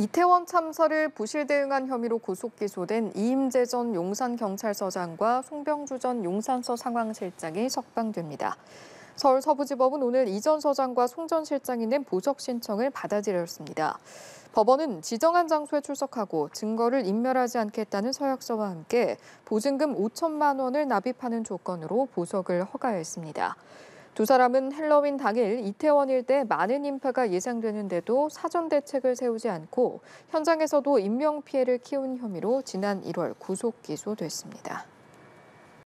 이태원 참사를 부실 대응한 혐의로 구속 기소된 이임재 전 용산경찰서장과 송병주 전 용산서 상황실장이 석방됩니다. 서울 서부지법은 오늘 이전 서장과 송 전 실장이 낸 보석 신청을 받아들였습니다. 법원은 지정한 장소에 출석하고 증거를 인멸하지 않겠다는 서약서와 함께 보증금 5천만 원을 납입하는 조건으로 보석을 허가했습니다. 두 사람은 헬로윈 당일 이태원 일대 많은 인파가 예상되는데도 사전 대책을 세우지 않고 현장에서도 인명 피해를 키운 혐의로 지난 1월 구속 기소됐습니다.